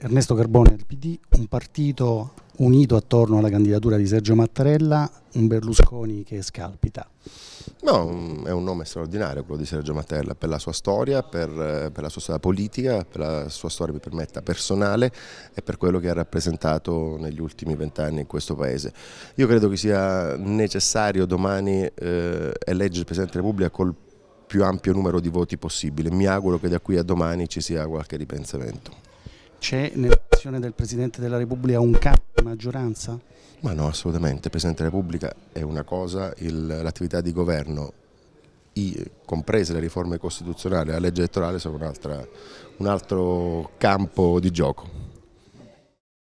Ernesto Carbone del PD, un partito unito attorno alla candidatura di Sergio Mattarella, un Berlusconi che scalpita. No, è un nome straordinario quello di Sergio Mattarella per la sua storia, per, eh, per la sua storia politica, per la sua storia, mi permetta, personale e per quello che ha rappresentato negli ultimi vent'anni in questo Paese. Io credo che sia necessario domani eh, eleggere il Presidente della Repubblica col più ampio numero di voti possibile. Mi auguro che da qui a domani ci sia qualche ripensamento. C'è nell'azione del Presidente della Repubblica un capo di maggioranza? Ma no, assolutamente. Il Presidente della Repubblica è una cosa, l'attività di governo, i, comprese le riforme costituzionali e la legge elettorale, sono un altro campo di gioco.